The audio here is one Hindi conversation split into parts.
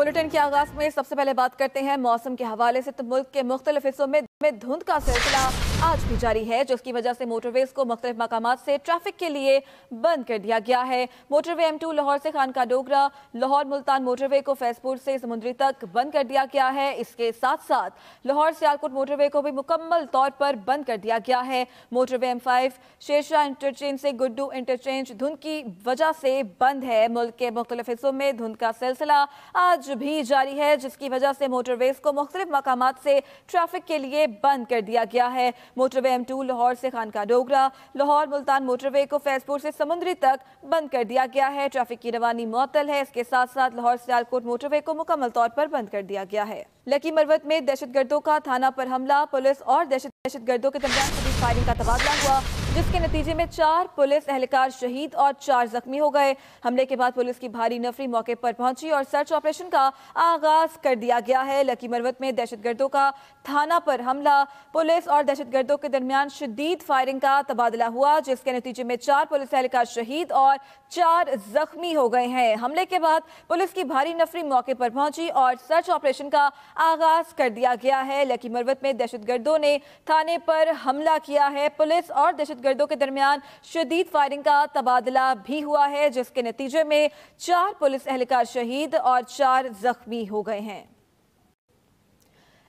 बुलेटिन के आगाज में सबसे पहले बात करते हैं मौसम के हवाले से तो मुल्क के मुख्तलिफ हिस्सों में में धुंध का सिलसिला आज भी जारी है जिसकी वजह से मोटरवेज को मुख्तलिफ मकाम से ट्रैफिक के लिए बंद कर दिया गया है मोटरवे एम टू लाहौर से खान का डोगरा लाहौर मुल्तान मोटरवे को फैजपुर से समुद्री तक बंद कर दिया गया है इसके साथ साथ लाहौर सियालकोट मोटरवे को भी मुकम्मल तौर पर बंद कर दिया गया है motorway M five Shershah interchange से गुड्डू इंटरचेंज धुंध की वजह से बंद है मुल्क के मुख्तलिफ हिस्सों में धुंध का सिलसिला आज भी जारी है जिसकी वजह से मोटरवेज को मुख्तलिफ मकाम से ट्रैफिक के लिए बंद कर दिया गया है मोटरवे एम टू लाहौर से खानका डोगरा लाहौर मुल्तान मोटरवे को फैजपुर से समुद्री तक बंद कर दिया गया है ट्रैफिक की रवानी मअतल है इसके साथ साथ लाहौर सियालकोट मोटरवे को मुकम्मल तौर पर बंद कर दिया गया है लकी मरवत में दहशत गर्दों का थाना पर हमला पुलिस और दहशत गर्दों के दरमियान फायरिंग का तबादला हुआ जिसके नतीजे में चार पुलिस एहलकार शहीद और चार जख्मी हो गए हमले के बाद पुलिस की भारी नफरी मौके पर पहुंची और सर्च ऑपरेशन का आगाज कर दिया गया है लकी मरवत में दहशतगर्दों का थाना पर हमला पुलिस और दहशतगर्दों के दरमियान शदीद फायरिंग का तबादला हुआ जिसके नतीजे में चार पुलिस एहलकार शहीद और चार जख्मी हो गए हैं हमले के बाद पुलिस की भारी नफरी मौके पर पहुंची और सर्च ऑपरेशन का आगाज कर दिया गया है लकी मरवत में दहशतगर्दों ने थाने पर हमला किया है पुलिस और दहशत दहशतगर्दों के दरमियान शदीद फायरिंग का तबादला भी हुआ है जिसके नतीजे में चार पुलिस एहलकार शहीद और चार जख्मी हो गए हैं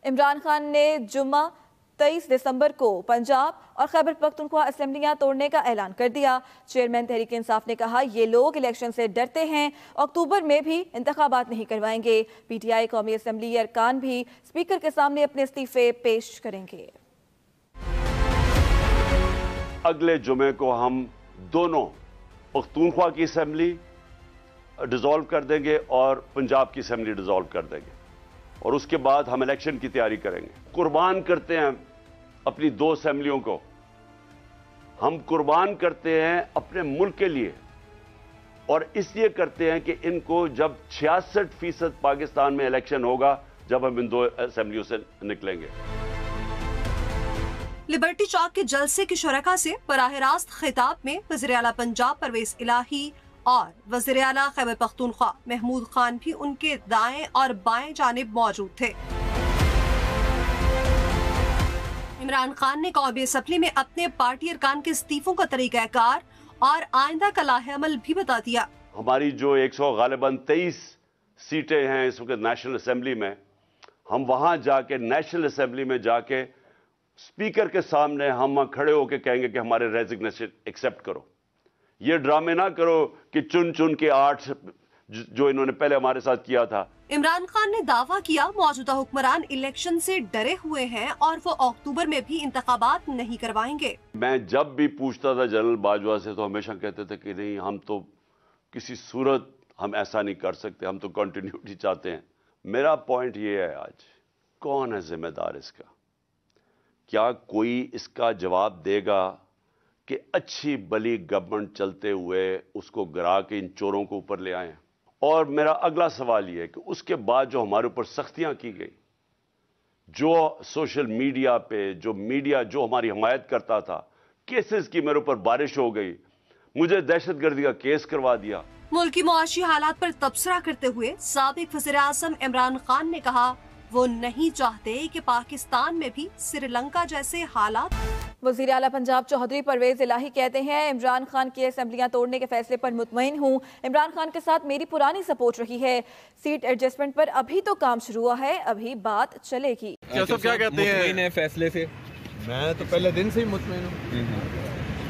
इमरान खान ने जुम्मा 23 दिसंबर को पंजाब और खैबर पख्तनख्वा असम्बलियां तोड़ने का ऐलान कर दिया चेयरमैन तहरीक इंसाफ ने कहा ये लोग इलेक्शन से डरते हैं अक्टूबर में भी इंतबात नहीं करवाएंगे पीटीआई कौमी असम्बली अरकान भी स्पीकर के सामने अपने इस्तीफे पेश करेंगे अगले जुमे को हम दोनों पख्तूनख्वा की असम्बली डिज़ोल्व कर देंगे और पंजाब की असम्बली डिज़ोल्व कर देंगे और उसके बाद हम इलेक्शन की तैयारी करेंगे कुर्बान करते हैं अपनी दो असम्बलियों को हम कुर्बान करते हैं अपने मुल्क के लिए और इसलिए करते हैं कि इनको जब छियासठ फीसद पाकिस्तान में इलेक्शन होगा जब हम इन दो असेंबलियों से निकलेंगे लिबर्टी चौक के जलसे की शरका से बराह रास्त खिताब में वजी अला पंजाब परवेज इलाही और वजर अला खैबर पख्तनख्वा महमूद खान भी उनके दाएं और बाएं जानब मौजूद थे इमरान खान ने कौमी असम्बली में अपने पार्टी अरकान के इस्तीफों का तरीक़ाकार और आइंदा का अमल भी बता दिया हमारी जो एक सौ गालिबा तेईस सीटें हैं इस वक्त नेशनल असम्बली में हम वहाँ जाके नेशनल असम्बली में जाके स्पीकर के सामने हम खड़े होकर कहेंगे कि हमारे रेजिग्नेशन एक्सेप्ट करो ये ड्रामे ना करो कि चुन चुन के आठ जो इन्होंने पहले हमारे साथ किया था इमरान खान ने दावा किया मौजूदा हुक्मरान इलेक्शन से डरे हुए हैं और वो अक्टूबर में भी इंतबात नहीं करवाएंगे मैं जब भी पूछता था जनरल बाजवा से तो हमेशा कहते थे कि नहीं हम तो किसी सूरत हम ऐसा नहीं कर सकते हम तो कंटिन्यूटी चाहते हैं मेरा पॉइंट ये है आज कौन है जिम्मेदार इसका क्या कोई इसका जवाब देगा कि अच्छी बली गवर्नमेंट चलते हुए उसको गिरा के इन चोरों को ऊपर ले आए और मेरा अगला सवाल यह है कि उसके बाद जो हमारे ऊपर सख्तियां की गई जो सोशल मीडिया पे जो मीडिया जो हमारी हमायत करता था केसेस की मेरे ऊपर बारिश हो गई मुझे दहशत गर्दी का केस करवा दिया मुल्की मुआशी हालात पर तबसरा करते हुए सबक वजी अजम इमरान खान ने कहा वो नहीं चाहते कि पाकिस्तान में भी श्रीलंका जैसे हालात वजीर अला पंजाब चौधरी परवेज इलाही कहते हैं इमरान खान की असम्बलियाँ तोड़ने के फैसले पर मुतमिन हूँ इमरान खान के साथ मेरी पुरानी सपोर्ट रही है सीट एडजस्टमेंट पर अभी तो काम शुरू हुआ है अभी बात चलेगी अच्छा, क्या कहते हैं फैसले से मैं तो पहले दिन से ही मुतमिन हूँ हम्म,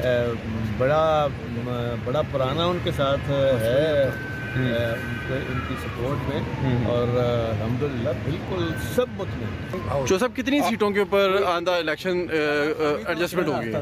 हम्म। बड़ा बड़ा पुराना उनके साथ है हम्म। उनके उनकी सपोर्ट में हम्म। और अलहमदिल्ला बिल्कुल सब मुतमिन जो तो सब कितनी सीटों के ऊपर आंधा इलेक्शन एडजस्टमेंट होगी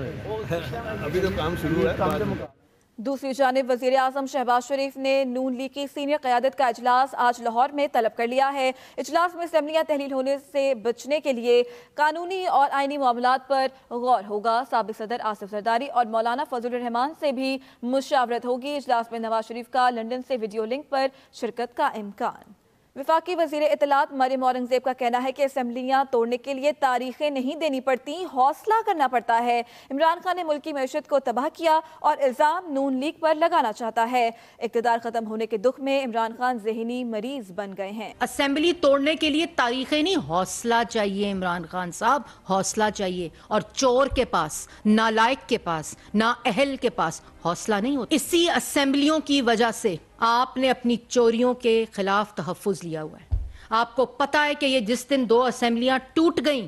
अभी तो काम शुरू है दूसरी जानब वजी अजम शहबाज शरीफ ने नून लीग की सीनियर क्यादत का अजलास आज लाहौर में तलब कर लिया है अजलास में असम्बलियाँ तहलील होने से बचने के लिए कानूनी और आइनी मामला पर गौर होगा सबक सदर आसिफ सरदारी और मौलाना फजल रहमान से भी मुशावरत होगी अजलास में नवाज शरीफ का लंडन से वीडियो लिंक पर शिरकत का इम्कान विफाकी वजीर इतलात मरियम औरंगजेब का कहना है कि असम्बलियाँ तोड़ने के लिए तारीखें नहीं देनी पड़ती हौसला करना पड़ता है इमरान खान ने मुल्की मैशत को तबाह किया और इल्ज़ाम नून लीग पर लगाना चाहता है इकतदार खत्म होने के दुख में इमरान खान जहनी मरीज बन गए हैं असम्बली तोड़ने के लिए तारीखें नहीं हौसला चाहिए इमरान खान साहब हौसला चाहिए और चोर के पास ना लायक के पास ना अहल के पास हौसला नहीं होता इसी असम्बलियों की वजह से आपने अपनी चोरियों के खिलाफ तहफ़ लिया हुआ है आपको पता है कि ये जिस दिन दो असम्बलियाँ टूट गईं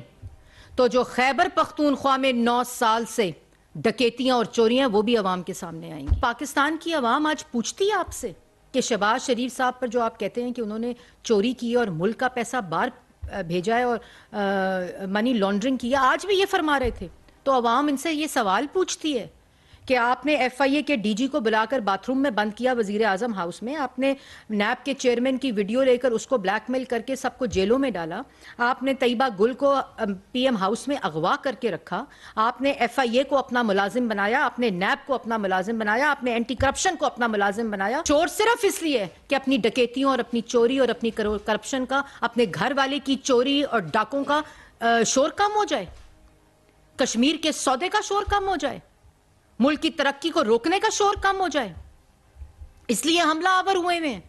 तो जो खैबर पख्तूनख्वा में नौ साल से डकेतियाँ और चोरियाँ वो भी आवाम के सामने आएंगी पाकिस्तान की आवाम आज पूछती है आपसे कि शहबाज शरीफ साहब पर जो आप कहते हैं कि उन्होंने चोरी की और मुल्क का पैसा बार भेजा है और आ, मनी लॉन्ड्रिंग किया आज भी ये फरमा रहे थे तो आवाम इनसे ये सवाल पूछती है कि आपने एफआईए के डीजी को बुलाकर बाथरूम में बंद किया वजीर आजम हाउस में आपने नैब के चेयरमैन की वीडियो लेकर उसको ब्लैकमेल करके सबको जेलों में डाला आपने तयबा गुल को पीएम हाउस में अगवा करके रखा आपने एफआईए को अपना मुलाजिम बनाया आपने नैब को अपना मुलाजिम बनाया आपने एंटी करप्शन को अपना मुलाजिम बनाया चोर सिर्फ इसलिए कि अपनी डकैतियों और अपनी चोरी और अपनी करप्शन का अपने घर वाले की चोरी और डाकों का शोर कम हो जाए कश्मीर के सौदे का शोर कम हो जाए मुल्क की तरक्की को रोकने का शोर कम हो जाए इसलिए हमला आवर हुए हैं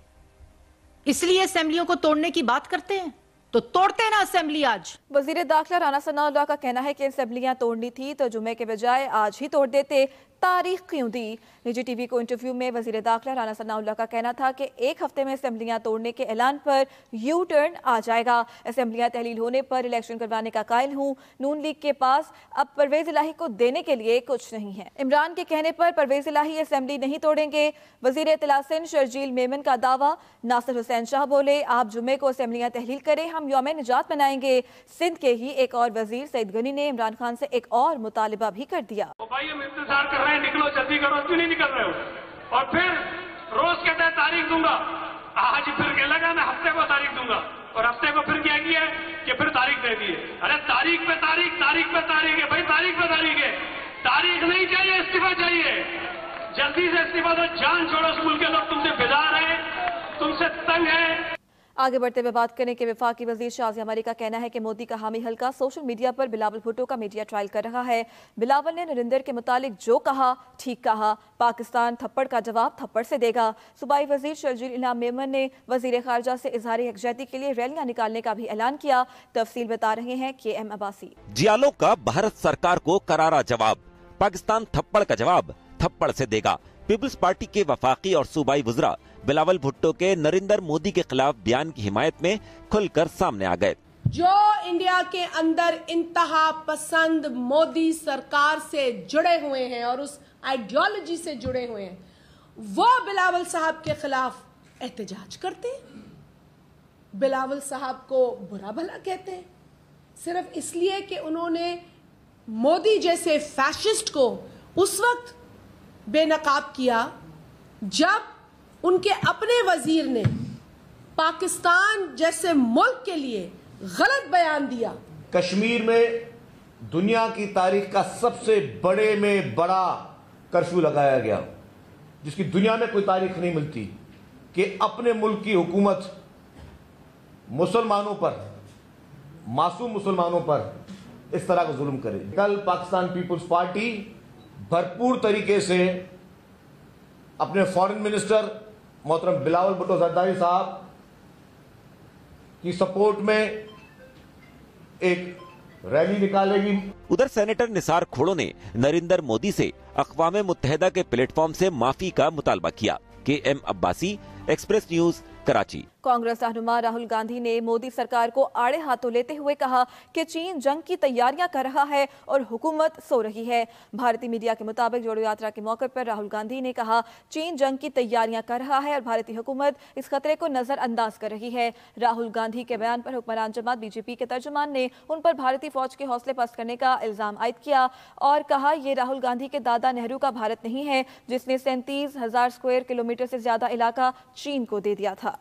इसलिए असेंबलियों को तोड़ने की बात करते हैं तो तोड़ते ना असेंबली आज वजीर दाखिला राना सना का कहना है कि असेंबलियां तोड़नी थी तो जुमे के बजाय आज ही तोड़ देते तारीख क्यों दी निजी टीवी को इंटरव्यू में वजीर दाखिला राना सनाउल्ला का कहना था कि एक हफ्ते में असम्बलियाँ तोड़ने के ऐलान पर यू टर्न आ जाएगा असम्बलियाँ तहलील होने पर इलेक्शन करवाने का कायल हूँ नून लीग के पास अब परवेज इलाही को देने के लिए कुछ नहीं है इमरान के कहने पर परवेज इलाही असम्बली नहीं तोड़ेंगे वजीर तलासन शर्जील मेमन का दावा नासिर हुसैन शाह बोले आप जुमे को असम्बलियाँ तहलील करें हम योम निजात बनाएंगे सिंध के ही एक और वजीर सईद गनी ने इमरान खान से एक और मुतालबा भी कर दिया तो भाई हम इंतजार कर रहे है निकलो जल्दी करो क्यों नहीं निकल रहे हो और फिर रोज के तहत तारीख दूंगा आज फिर कह लगा मैं हफ्ते को तारीख दूंगा और हफ्ते को फिर क्या किया कि फिर तारीख दे दिए अरे तारीख पे तारीख तारीख पे तारीख है भाई तारीख पे तारीख है तारीख नहीं चाहिए इस्तीफा चाहिए जल्दी से इस्तीफा दो जान छोड़ो स्कूल के लोग तुमसे बेजार है तुमसे तंग है आगे बढ़ते हुए बात करें कि विफाक की वजीर शाजी हमारी का कहना है कि मोदी का हामी हल्का सोशल मीडिया पर बिलावल भुट्टो का मीडिया ट्रायल कर रहा है बिलावल ने नरिंदर के मुतालिक जो कहा ठीक कहा पाकिस्तान थप्पड़ का जवाब थप्पड़ से देगा सूबाई वजीर शर्जील इनाम मेमन ने वजीर खारजा से इजहार यकजहती के लिए रैलियाँ निकालने का भी ऐलान किया तफसील बता रहे हैं के एम अबासी जियालो का भारत सरकार को करारा जवाब पाकिस्तान थप्पड़ का जवाब थप्पड़ ऐसी देगा पीपल्स पार्टी के वफाकी और सूबाई वजरा बिलावल भुट्टो के नरेंद्र मोदी के खिलाफ बयान की हिमायत में खुलकर सामने आ गए जो इंडिया के अंदर इंतहा पसंद मोदी सरकार से जुड़े हुए हैं और उस आइडियोलॉजी से जुड़े हुए हैं वो बिलावल साहब के खिलाफ एहतजाज करते हैं बिलावल साहब को बुरा भला कहते हैं सिर्फ इसलिए कि उन्होंने मोदी जैसे फैशिस्ट को उस वक्त बेनकाब किया जब उनके अपने वजीर ने पाकिस्तान जैसे मुल्क के लिए गलत बयान दिया कश्मीर में दुनिया की तारीख का सबसे बड़े में बड़ा कर्फ्यू लगाया गया जिसकी दुनिया में कोई तारीख नहीं मिलती कि अपने मुल्क की हुकूमत मुसलमानों पर मासूम मुसलमानों पर इस तरह का जुल्म करे कल पाकिस्तान पीपुल्स पार्टी भरपूर तरीके से अपने फॉरेन मिनिस्टर मोहतरम बिलावल भुटो जरदारी साहब की सपोर्ट में एक रैली निकालेगी उधर सेनेटर निसार खोड़ो ने नरेंद्र मोदी से अकवाम मुतहदा के प्लेटफॉर्म से माफी का मुतालबा किया के M Abbasi Express News Karachi Congress रहनुमा राहुल गांधी ने मोदी सरकार को आड़े हाथों लेते हुए कहा कि चीन जंग की तैयारियां कर रहा है और हुकूमत सो रही है भारतीय मीडिया के मुताबिक जोड़ो यात्रा के मौके पर राहुल गांधी ने कहा चीन जंग की तैयारियां कर रहा है और भारतीय हुकूमत इस खतरे को नजरअंदाज कर रही है राहुल गांधी के बयान पर हुक्मरान जमात बीजेपी के तर्जुमान ने उन पर भारतीय फौज के हौसले पस्त करने का इल्जाम आयद किया और कहा ये राहुल गांधी के दादा नेहरू का भारत नहीं है जिसने सैंतीस हजार स्क्वायर किलोमीटर से ज्यादा इलाका चीन को दे दिया था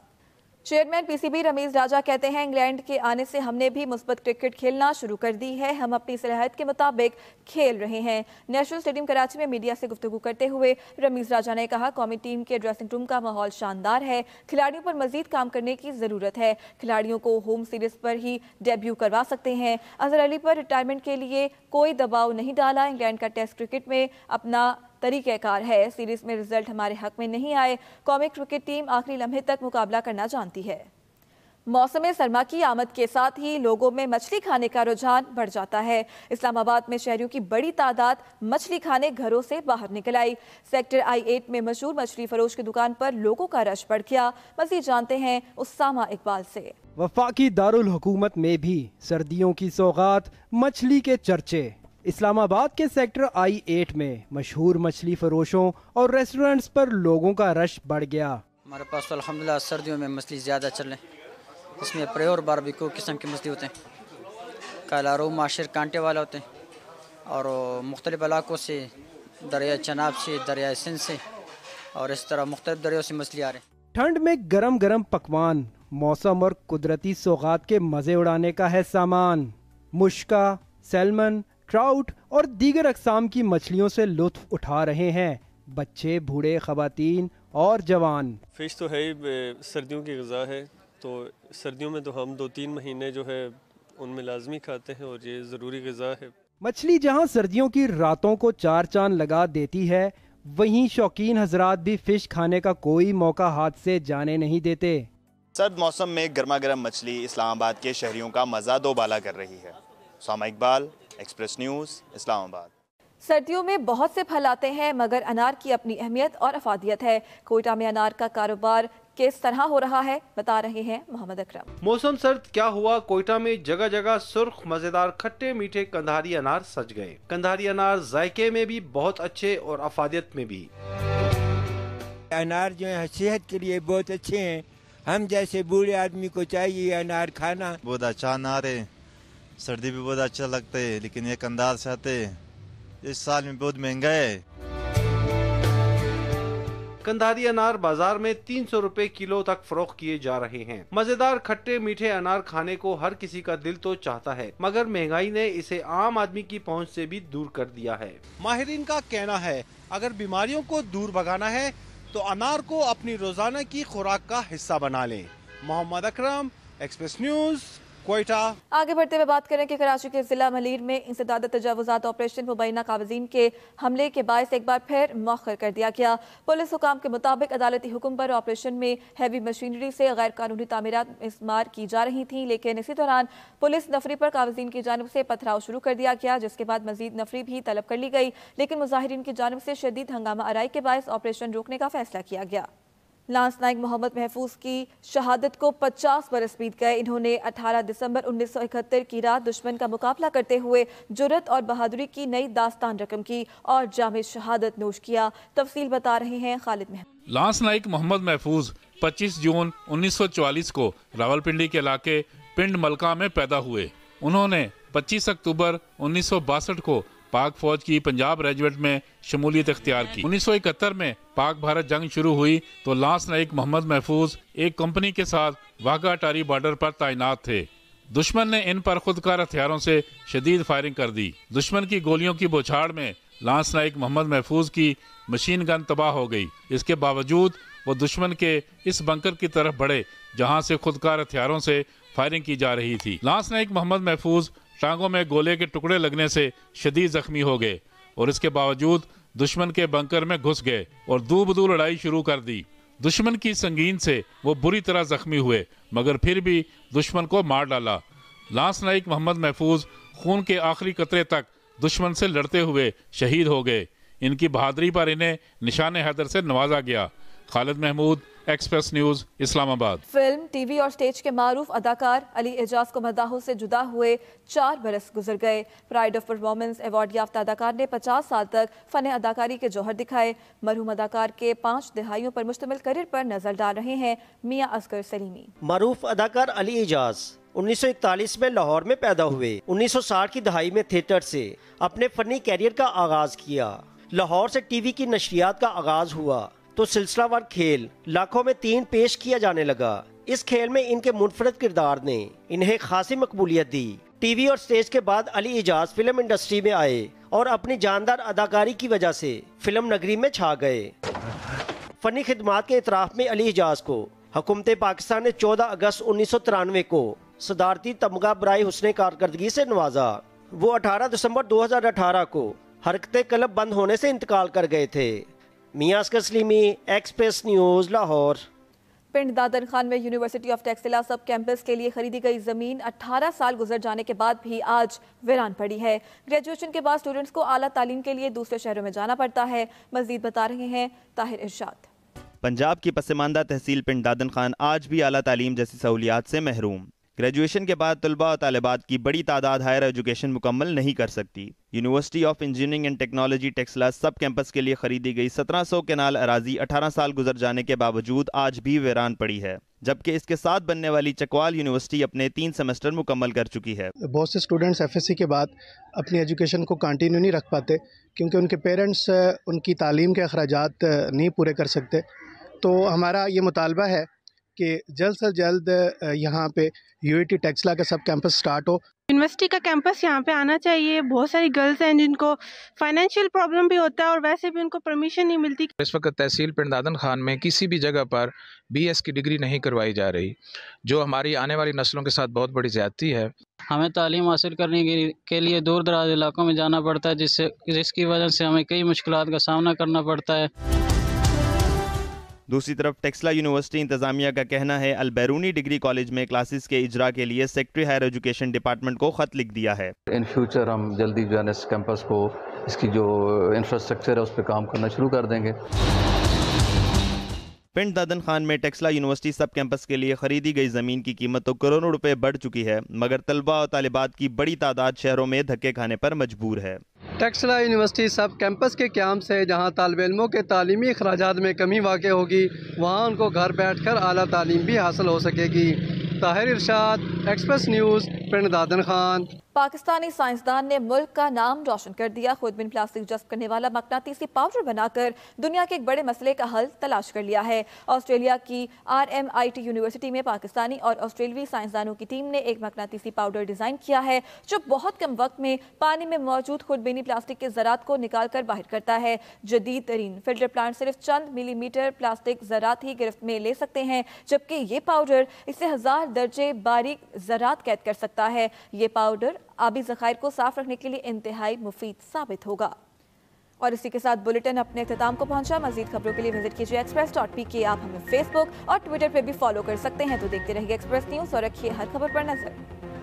चेयरमैन पीसीबी रमेश राजा कहते हैं इंग्लैंड के आने से हमने भी मुस्बत क्रिकेट खेलना शुरू कर दी है हम अपनी सलाहत के मुताबिक खेल रहे हैं नेशनल स्टेडियम कराची में मीडिया से गुफ्तु करते हुए रमेश राजा ने कहा कौमी टीम के ड्रेसिंग रूम का माहौल शानदार है खिलाड़ियों पर मजीद काम करने की ज़रूरत है खिलाड़ियों को होम सीरीज पर ही डेब्यू करवा सकते हैं अजहर अली पर रिटायरमेंट के लिए कोई दबाव नहीं डाला इंग्लैंड का टेस्ट क्रिकेट में अपना तरीकेकार है सीरीज़ में रिजल्ट हमारे हक में नहीं आए कौमी क्रिकेट टीम आखिरी लम्हे तक मुकाबला करना जानती है मौसम सरमा की आमद के साथ ही लोगों में मछली खाने का रुझान बढ़ जाता है इस्लामाबाद में शहरों की बड़ी तादाद मछली खाने घरों से बाहर निकल आई सेक्टर आई एट में मशहूर मछली फरोश की दुकान पर लोगों का रश बढ़ गया मजीद जानते हैं उसामा इकबाल से वफाकी दारुल हुकूमत में भी सर्दियों की सौगात मछली के चर्चे इस्लामाबाद के सेक्टर आई एट में मशहूर मछली फरोशों और रेस्टोरेंट्स पर लोगों का रश बढ़ गया हमारे पास तो अलहमदिल्ला सर्दियों में मछली ज़्यादा चलें इसमें प्रेयर बारबिको किस्म की मछली होते हैं कालारो माशिर कांटे वाले होते हैं और मुख्तलिफ इलाकों से दरिया चनाब से दरिया सिंध से और इस तरह मुख्तलिफ दरियों से मछली आ रही ठंड में गरम गरम पकवान मौसम और कुदरती सौगात के मज़े उड़ाने का है सामान मुश्का सेलमन ट्राउट और दीगर अकसाम की मछलियों से लुत्फ उठा रहे हैं बच्चे बूढ़े खवतान और जवान फिश तो है ही सर्दियों की गज़ा है तो सर्दियों में तो हम दो तीन महीने जो है उनमें लाजमी खाते हैं और ये ज़रूरी गज़ा है मछली जहाँ सर्दियों की रातों को चार चांद लगा देती है वहीं शौकीन हजरात भी फिश खाने का कोई मौका हाथ से जाने नहीं देते सर्द मौसम में गर्मा गर्म मछली इस्लामाबाद के शहरियों का मजा बाला कर रही है सामा इकबाल एक्सप्रेस न्यूज़ इस्लामाबाद सर्दियों में बहुत से फल आते हैं मगर अनार की अपनी अहमियत और अफादियत है कोयटा में अनार का कारोबार किस तरह हो रहा है बता रहे हैं मोहम्मद अकरम मौसम सर्द क्या हुआ कोयटा में जगह जगह सुर्ख मजेदार खट्टे मीठे कंधारी अनार सज गए कंधारी अनार जायके में भी बहुत अच्छे और अफादियत में भी अनार जो है सेहत के लिए बहुत अच्छे है हम जैसे बूढ़े आदमी को चाहिए अनार खाना बहुत अच्छा अनार है सर्दी भी बहुत अच्छा लगता है लेकिन ये अंदाज से आते इस साल में बहुत महंगा है कंधारी अनार बाजार में तीन सौ रूपए किलो तक फरोख किए जा रहे हैं मजेदार खट्टे मीठे अनार खाने को हर किसी का दिल तो चाहता है मगर महंगाई ने इसे आम आदमी की पहुंच से भी दूर कर दिया है माहरीन का कहना है अगर बीमारियों को दूर भगाना है तो अनार को अपनी रोजाना की खुराक का हिस्सा बना लें मोहम्मद अकरम एक्सप्रेस न्यूज़ कोयटा आगे बढ़ते हुए बात करें कि कराची के जिला मलिर में इंसदादा तजावजात ऑपरेशन मुबैना काबजीन के हमले के बायस एक बार फिर मौखर कर दिया गया पुलिस हुकाम के मुताबिक अदालती हुक्म पर ऑपरेशन में हैवी मशीनरी से गैर कानूनी तमीरत इसमार की जा रही थी लेकिन इसी दौरान पुलिस नफरी पर काबजीन की जानब से पथराव शुरू कर दिया गया जिसके बाद मजीद नफरी भी तलब कर ली गई लेकिन मुजाहरीन की जानब से शदीद हंगामा आरई के बायस ऑपरेशन रोकने का फैसला किया गया लांस नाइक मोहम्मद महफूज की शहादत को 50 बरस बीत गए इन्होंने 18 दिसंबर 1971 की रात दुश्मन का मुकाबला करते हुए जुरत और बहादुरी की नई दास्तान रकम की और जाम शहादत नोश किया तफसील बता रहे हैं खालिद महमूद लांस नाइक मोहम्मद महफूज 25 जून 1944 को रावलपिंडी के इलाके पिंड मलका में पैदा हुए उन्होंने 25 अक्टूबर उन्नीस को पाक फौज की पंजाब रेजिमेंट में शमूलियत अख्तियार की 1971 में पाक भारत जंग शुरू हुई तो लांस नाइक मोहम्मद महफूज एक कंपनी के साथ वाघा अटारी बॉर्डर पर तैनात थे दुश्मन ने इन पर खुदकार हथियारों से शदीद फायरिंग कर दी दुश्मन की गोलियों की बौछाड़ में लांस नाइक मोहम्मद महफूज की मशीन गन तबाह हो गई इसके बावजूद वो दुश्मन के इस बंकर की तरफ बढ़े जहाँ से खुदकार हथियारों से फायरिंग की जा रही थी लांस नाइक मोहम्मद महफूज टांगों में गोले के टुकड़े लगने से शदीद जख्मी हो गए और इसके बावजूद दुश्मन के बंकर में घुस गए और दूबदू लड़ाई शुरू कर दी दुश्मन की संगीन से वो बुरी तरह जख्मी हुए मगर फिर भी दुश्मन को मार डाला लांस नाइक मोहम्मद महफूज खून के आखिरी कतरे तक दुश्मन से लड़ते हुए शहीद हो गए इनकी बहादरी पर इन्हें निशान हैदर से नवाजा गया Khalid Mahmood Express News Islamabad film TV और स्टेज के मारूफ अदाकार अली एजाज को मदाहों से जुदा हुए चार बरस गुजर गए प्राइड ऑफ परफॉर्मेंस अवार्ड याफ्ता अदाकार ने पचास साल तक फन अदाकारी के जौहर दिखाए मरहूम अदाकार के पाँच दहाइयों पर मुश्तमिल करियर पर नजर डाल रहे हैं मियाँ असगर सलीमी मरूफ अदाकार अली एजाज 1941 में लाहौर में पैदा हुए 1960 की दहाई में थिएटर से अपने फनी कैरियर का आगाज किया लाहौर से टीवी की नशरियात का आगाज हुआ तो सिलसिलावार खेल लाखों में तीन पेश किया जाने लगा इस खेल में इनके मुनफरद किरदार ने इन्हें खासी मकबूलियत दी टीवी और स्टेज के बाद अली इजाज फिल्म इंडस्ट्री में आए और अपनी जानदार अदाकारी की वजह से फिल्म नगरी में छा गए फनी खिदमात के इतराफ़ में अली इजाज को हुकूमत पाकिस्तान ने 14 अगस्त उन्नीस को सदारती तमगा ब्राई हुसने कारकर्दगी से नवाजा वो 18 दिसंबर 2018 को हरकते क्लब बंद होने से इंतकाल कर गए थे मियाँ असगर सलीमी एक्सप्रेस न्यूज़ लाहौर पिंड दादन खान में यूनिवर्सिटी ऑफ टेक्सिला सब कैंपस के लिए खरीदी गई ज़मीन 18 साल गुजर जाने के बाद भी आज वीरान पड़ी है ग्रेजुएशन के बाद स्टूडेंट्स को आला तालीम के लिए दूसरे शहरों में जाना पड़ता है मजीद बता रहे हैं ताहिर इर्शाद पंजाब की पसमानदा तहसील पिंड दादन खान आज भी आला तालीम जैसी सहूलियात से महरूम ग्रेजुएशन के बाद तलबा और तलबात की बड़ी तादाद हायर एजुकेशन मुकम्मल नहीं कर सकती university of engineering and technology Taxila sub campus के लिए खरीदी गई 1700 केनाल अराजी 18 साल गुजर जाने के बावजूद आज भी वीरान पड़ी है जबकि इसके साथ बनने वाली चकवाल यूनिवर्सिटी अपने तीन सेमेस्टर मुकम्मल कर चुकी है बहुत से स्टूडेंट्स एफ के बाद अपनी एजुकेशन को कंटिन्यू नहीं रख पाते क्योंकि उनके पेरेंट्स उनकी तालीम के अखराज नहीं पूरे कर सकते तो हमारा ये मुतालबा है कि जल्द से जल्द यहाँ पे यूएटी टैक्स ला के सब कैंपस स्टार्ट हो यूनिवर्सिटी का कैंपस यहाँ पे आना चाहिए बहुत सारी गर्ल्स हैं जिनको फाइनेंशियल प्रॉब्लम भी होता है और वैसे भी उनको परमिशन नहीं मिलती इस वक्त तहसील पिंडादन खान में किसी भी जगह पर बीएस की डिग्री नहीं करवाई जा रही जो हमारी आने वाली नस्लों के साथ बहुत बड़ी ज्यादती है हमें तालीम हासिल करने के लिए दूर दराज इलाकों में जाना पड़ता है जिससे जिसकी वजह से हमें कई मुश्किल का सामना करना पड़ता है दूसरी तरफ टेक्सला यूनिवर्सिटी इंतजामिया का कहना है अलबैरूनी डिग्री कॉलेज में क्लासेस के इजरा के लिए सेक्रेटरी हायर एजुकेशन डिपार्टमेंट को खत लिख दिया है इन फ्यूचर हम जल्दी जो है इस कैंपस को इसकी जो इंफ्रास्ट्रक्चर है उस पर काम करना शुरू कर देंगे पिंड दादन खान में टेक्सला यूनिवर्सिटी सब कैंपस के लिए खरीदी गई जमीन की कीमत तो करोड़ों रुपए बढ़ चुकी है मगर तलबा और तालिबात की बड़ी तादाद शहरों में धक्के खाने पर मजबूर है टेक्सला यूनिवर्सिटी सब कैंपस के क्याम से जहां तालब इलमों के तालीमी अखराज में कमी वाक़ होगी वहां उनको घर बैठ कर अला तालीम भी हासिल हो सकेगी ताहिर इर्शाद एक्सप्रेस न्यूज़ पिंड दादन खान पाकिस्तानी साइंसदान ने मुल्क का नाम रोशन कर दिया खुद बिन प्लास्टिक जब्त करने वाला मकनातीसी पाउडर बनाकर दुनिया के एक बड़े मसले का हल तलाश कर लिया है ऑस्ट्रेलिया की आरएमआईटी यूनिवर्सिटी में पाकिस्तानी और ऑस्ट्रेलवी साइंसदानों की टीम ने एक मकनातीसी पाउडर डिज़ाइन किया है जो बहुत कम वक्त में पानी में मौजूद खुदबीनी प्लास्टिक के जरात को निकाल कर बाहर करता है जदीद तरीन फिल्टर प्लांट सिर्फ चंद मिलीमीटर प्लास्टिक जरात ही गिरफ्त में ले सकते हैं जबकि ये पाउडर इससे हज़ार दर्जे बारीक जरात कैद कर सकता है ये पाउडर आबी जखायर को साफ रखने के लिए इंतहाई मुफीद साबित होगा और इसी के साथ बुलेटिन अपने अख्ताम को पहुंचा मजीद खबरों के लिए विजिट कीजिए एक्सप्रेस डॉट पी के आप हमें फेसबुक और ट्विटर पर भी फॉलो कर सकते हैं तो देखते रहिए एक्सप्रेस न्यूज़ और रखिए हर खबर पर नजर